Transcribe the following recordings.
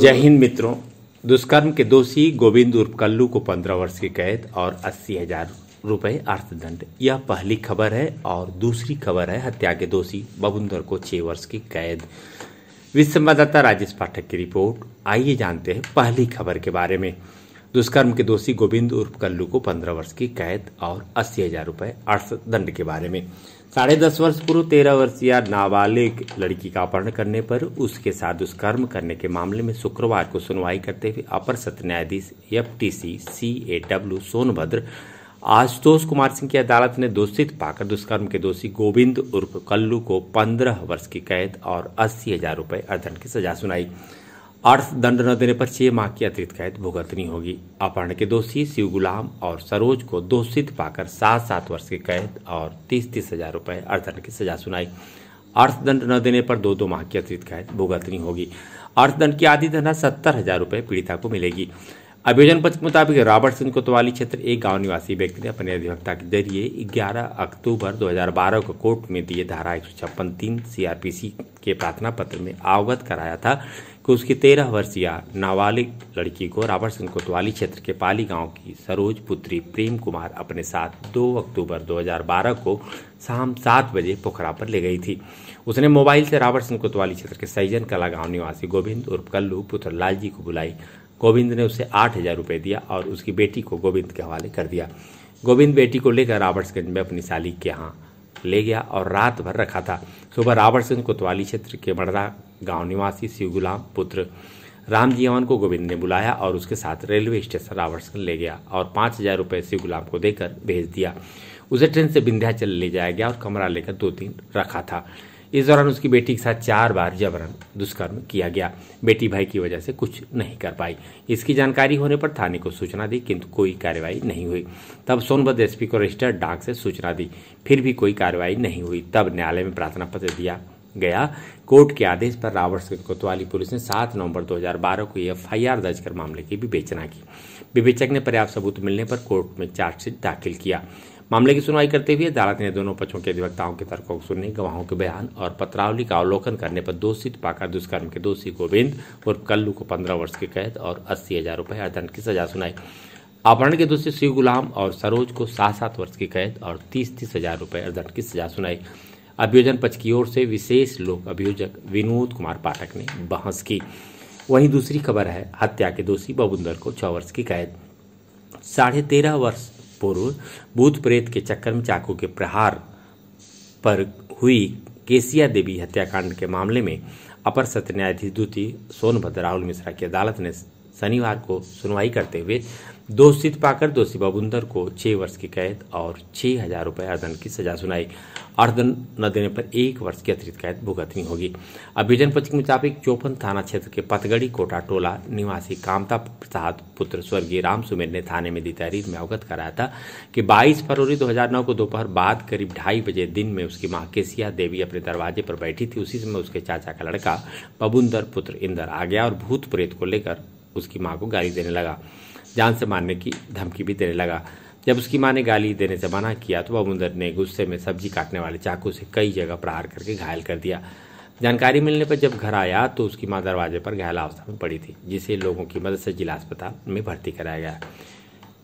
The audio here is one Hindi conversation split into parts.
जय हिंद मित्रों दुष्कर्म के दोषी गोविंद उर्फ कल्लू को पंद्रह वर्ष की कैद और अस्सी हजार रूपए अर्थदंड यह पहली खबर है और दूसरी खबर है हत्या के दोषी बबुंदर को छह वर्ष की कैद विश्व संवाददाता राजेश पाठक की रिपोर्ट आइए जानते हैं पहली खबर के बारे में दुष्कर्म के दोषी गोविंद उर्फ कल्लू को पंद्रह वर्ष की कैद और अस्सी हजार रूपये अर्थदंड दंड के बारे में साढ़े दस वर्ष पूर्व तेरह वर्षीय नाबालिग लड़की का अपहरण करने पर उसके साथ दुष्कर्म करने के मामले में शुक्रवार को सुनवाई करते हुए अपर सत्र न्यायाधीश F T C C A W Sonbhadra Ashutosh Kumar Singh की अदालत ने दोषित पाकर दुष्कर्म के दोषी गोविंद उर्फ कल्लू को पंद्रह वर्ष की कैद और अस्सी हजार रूपये अर्थदंड की सजा सुनाई अर्थ दंड न देने पर छह माह की अतिरिक्त कैद भुगतनी होगी अपहरण के दोषी शिव गुलाम और सरोज को दोषित पाकर सात सात वर्ष की कैद और तीस तीस हजार रूपए अर्थदंड की सजा सुनाई अर्थदंड न देने पर दो दो माह की अतिरिक्त कैद भुगतनी होगी अर्थदंड की आधी धना सत्तर हजार रूपए पीड़िता को मिलेगी आवेदन पत्र के मुताबिक रॉबर्ट सिंह कोतवाली क्षेत्र एक गांव निवासी व्यक्ति ने अपने अधिवक्ता के जरिए 11 अक्टूबर 2012 को कोर्ट में दिए धारा एक सौ छप्पन तीन सीआरपीसी के प्रार्थना पत्र में अवगत कराया था कि उसकी तेरह वर्षीय नाबालिग लड़की को सिंह कोतवाली क्षेत्र के पाली गांव की सरोज पुत्री प्रेम कुमार अपने साथ 2 अक्टूबर 2012 को शाम सात बजे पोखरा पर ले गई थी उसने मोबाइल से सिंह कोतवाली क्षेत्र के सैजन कला गांव निवासी गोविंद उर्फ कल्लू पुत्र लाल जी को बुलाई गोविंद ने उसे आठ हजार रुपये दिया और उसकी बेटी को गोविंद के हवाले कर दिया गोविंद बेटी को लेकर राबर्ट्सगंज में अपनी साली के यहाँ ले गया और रात भर रखा था सुबह रावण सिंह कोतवाली क्षेत्र के मड़दा गांव निवासी शिव गुलाम पुत्र राम जीवन को गोविंद ने बुलाया और उसके साथ रेलवे स्टेशन रावण सिंह ले गया और पाँच हजार रुपये गुलाम को देकर भेज दिया उसे ट्रेन से विंध्याचल ले जाया गया और कमरा लेकर दो दिन रखा था इस दौरान उसकी बेटी के साथ चार बार जबरन दुष्कर्म किया गया बेटी भाई की वजह से कुछ नहीं कर पाई इसकी जानकारी होने पर थाने को सूचना दी किंतु कोई कार्रवाई नहीं हुई तब सोनभद्र एसपी को रजिस्टर डाक से सूचना दी फिर भी कोई कार्रवाई नहीं हुई तब न्यायालय में प्रार्थना पत्र दिया गया कोर्ट के आदेश पर रावर्ट कोतवाली पुलिस ने 7 नवंबर 2012 को एफ दर्ज कर मामले की विवेचना की विवेचक ने पर्याप्त सबूत मिलने पर कोर्ट में चार्जशीट दाखिल किया मामले की सुनवाई करते हुए अदालत ने दोनों पक्षों के अधिवक्ताओं के तर्कों को सुनने गवाहों के बयान और पत्रावली का अवलोकन करने पर दोषित पाकर दुष्कर्म के दोषी गोविंद और कल्लू को पंद्रह वर्ष की कैद और अस्सी हजार रुपये अर्दंड की सजा सुनाई अपहरण के दोषी शिव गुलाम और सरोज को सात सात वर्ष की कैद और तीस तीस हजार रुपये अर्दंड की सजा सुनाई अभियोजन पक्ष की ओर से विशेष लोक अभियोजक विनोद कुमार पाठक ने बहस की वहीं दूसरी खबर है हत्या के दोषी बबुंदर को छह वर्ष की कैद साढ़े तेरह वर्ष पूर्व भूत प्रेत के चक्कर में चाकू के प्रहार पर हुई केसिया देवी हत्याकांड के मामले में अपर सत्र न्यायाधीश द्वितीय सोनभद्र राहुल मिश्रा की अदालत ने शनिवार को सुनवाई करते हुए दोषी पाकर दोषी बाबुंदर को छह वर्ष की कैद और छह हजार रुपए अर्दन की सजा सुनाई अर्दन न देने पर एक वर्ष की अतिरिक्त कैद भुगतनी होगी अभियोजन पत्र के मुताबिक चौपन थाना क्षेत्र के पतगढ़ी कोटा टोला निवासी कामता प्रसाद पुत्र स्वर्गीय राम सुमेर ने थाने में दी तहरीर में अवगत कराया था कि 22 फरवरी 2009 को दोपहर बाद करीब ढाई बजे दिन में उसकी माँ केसिया देवी अपने दरवाजे पर बैठी थी उसी समय उसके चाचा का लड़का बबुंदर पुत्र इंदर आ गया और भूत प्रेत को लेकर उसकी माँ को गाली देने लगा जान से मारने की धमकी भी देने लगा जब उसकी माँ ने गाली देने से मना किया तो बबूंदर ने गुस्से में सब्जी काटने वाले चाकू से कई जगह प्रहार करके घायल कर दिया जानकारी मिलने पर जब घर आया तो उसकी माँ दरवाजे पर घायल अवस्था में पड़ी थी जिसे लोगों की मदद से जिला अस्पताल में भर्ती कराया गया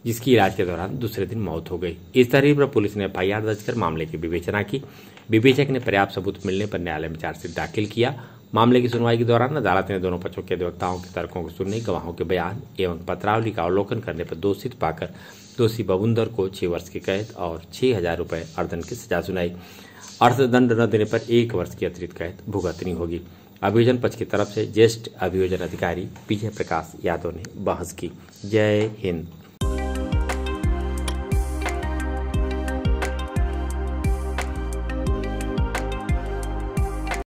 जिसकी इलाज के दौरान दूसरे दिन मौत हो गई इस तरीके पर पुलिस ने एफ दर्ज कर मामले की विवेचना की विवेचक ने पर्याप्त सबूत मिलने पर न्यायालय में चार्जशीट दाखिल किया मामले की सुनवाई के दौरान अदालत ने दोनों पक्षों के अधिवक्ताओं के तर्कों को सुनने गवाहों के बयान एवं पत्रावली का अवलोकन करने पर दोषित पाकर दोषी बबुंदर को छह वर्ष की कैद और छह हजार रुपये अर्दन की सजा सुनाई अर्थदंड न देने पर एक वर्ष की अतिरिक्त कैद भुगतनी होगी अभियोजन पक्ष की तरफ से ज्येष्ठ अभियोजन अधिकारी विजय प्रकाश यादव ने बहस की जय हिंद